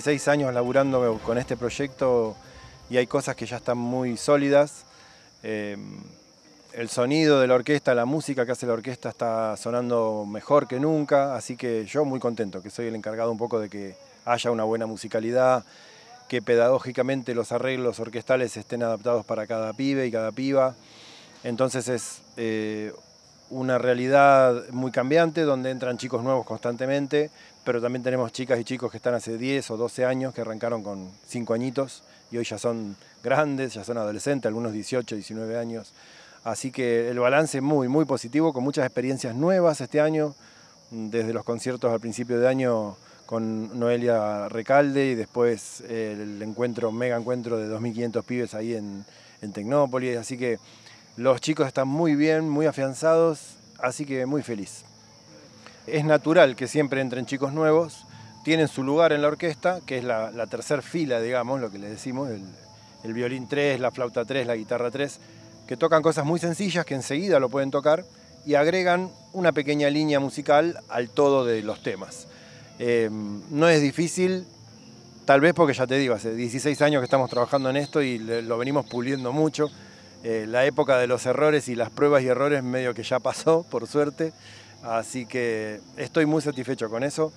16 años laburando con este proyecto y hay cosas que ya están muy sólidas. Em, el sonido de la orquesta, la música que hace la orquesta está sonando mejor que nunca, así que yo muy contento, que soy el encargado un poco de que haya una buena musicalidad, que pedagógicamente los arreglos orquestales estén adaptados para cada pibe y cada piba. Entonces es eh, una realidad muy cambiante donde entran chicos nuevos constantemente, pero también tenemos chicas y chicos que están hace 10 o 12 años, que arrancaron con 5 añitos y hoy ya son grandes, ya son adolescentes, algunos 18, 19 años. Así que el balance muy, muy positivo, con muchas experiencias nuevas este año, desde los conciertos al principio de año con Noelia Recalde y después el encuentro, mega encuentro de 2.500 pibes ahí en, en Tecnópolis. Así que los chicos están muy bien, muy afianzados, así que muy feliz. Es natural que siempre entren chicos nuevos, tienen su lugar en la orquesta, que es la, tercera fila, digamos, lo que les decimos, el, violín 3, la flauta 3, la guitarra 3, que tocan cosas muy sencillas que enseguida lo pueden tocar y agregan una pequeña línea musical al todo de los temas. Em, no es difícil, tal vez porque ya te digo, hace 16 años que estamos trabajando en esto y lo venimos puliendo mucho. Eh, la época de los errores y las pruebas y errores medio que ya pasó, por suerte. Así que estoy muy satisfecho con eso.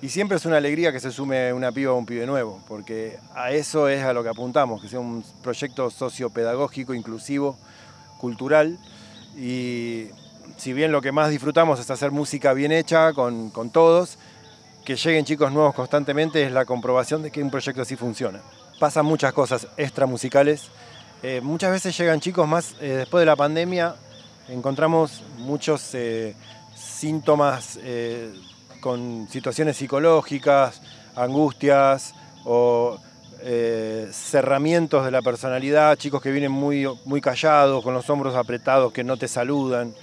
Y siempre es una alegría que se sume una piba a un pibe nuevo, porque a eso es a lo que apuntamos, que sea un proyecto sociopedagógico, inclusivo, cultural. Y si bien lo que más disfrutamos es hacer música bien hecha con, todos, que lleguen chicos nuevos constantemente es la comprobación de que un proyecto así funciona. Pasan muchas cosas extramusicales musicales eh, muchas veces llegan chicos más eh, después de la pandemia, encontramos muchos eh, síntomas con situaciones psicológicas, angustias o cerramientos de la personalidad, chicos que vienen muy, muy callados, con los hombros apretados, que no te saludan.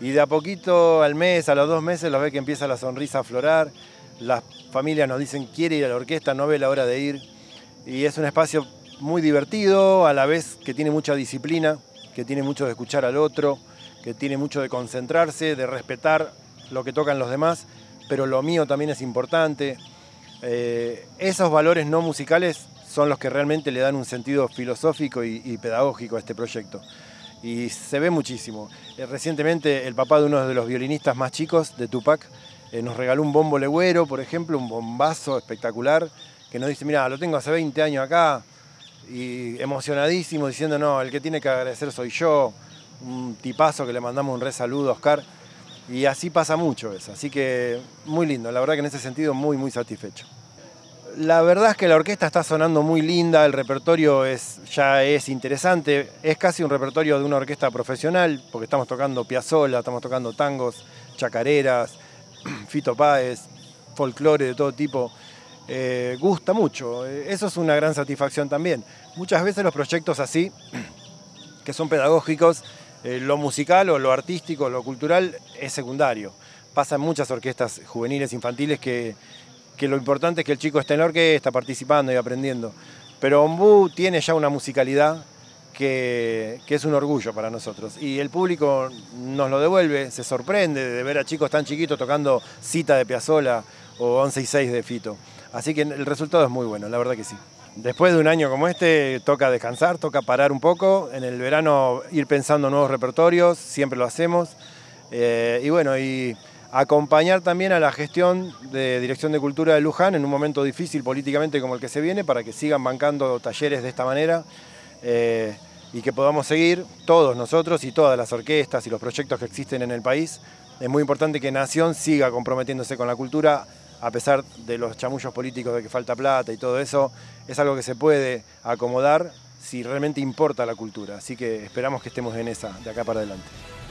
Y de a poquito, al mes, a los dos meses, los ve que empieza la sonrisa a aflorar. Las familias nos dicen quiere ir a la orquesta, no ve la hora de ir. Y es un espacio muy divertido, a la vez que tiene mucha disciplina, que tiene mucho de escuchar al otro, que tiene mucho de concentrarse, de respetar lo que tocan los demás, pero lo mío también es importante. Eh, esos valores no musicales son los que realmente le dan un sentido filosófico y, pedagógico a este proyecto. Y se ve muchísimo. Eh, recientemente el papá de uno de los violinistas más chicos de Tupac eh, nos regaló un bombo legüero, por ejemplo, un bombazo espectacular, que nos dice, mira, lo tengo hace 20 años acá, y emocionadísimo diciendo, no, el que tiene que agradecer soy yo, un tipazo que le mandamos un re saludo a Oscar. Y así pasa mucho eso, así que muy lindo, la verdad que en ese sentido muy, muy satisfecho. La verdad es que la orquesta está sonando muy linda, el repertorio es, ya es interesante, es casi un repertorio de una orquesta profesional, porque estamos tocando piazzola, estamos tocando tangos, chacareras, Fito Páez, folclore de todo tipo. Eh, gusta mucho. Eh, eso es una gran satisfacción también. Muchas veces los proyectos así, que son pedagógicos, eh, lo musical o lo artístico, lo cultural, es secundario. Pasan muchas orquestas juveniles, infantiles, que, que lo importante es que el chico esté en la orquesta, participando y aprendiendo. Pero Ombú tiene ya una musicalidad que, que, es un orgullo para nosotros. Y el público nos lo devuelve, se sorprende de ver a chicos tan chiquitos tocando Cita de Piazzola o 11 y 6 de Fito. Así que el resultado es muy bueno, la verdad que sí. Después de un año como este, toca descansar, toca parar un poco. En el verano ir pensando nuevos repertorios, siempre lo hacemos. Eh, y bueno, y acompañar también a la gestión de Dirección de Cultura de Luján en un momento difícil políticamente como el que se viene, para que sigan bancando talleres de esta manera eh, y que podamos seguir todos nosotros y todas las orquestas y los proyectos que existen en el país. Es muy importante que Nación siga comprometiéndose con la cultura a pesar de los chamullos políticos de que falta plata y todo eso, es algo que se puede acomodar si realmente importa la cultura. Así que esperamos que estemos en esa de acá para adelante.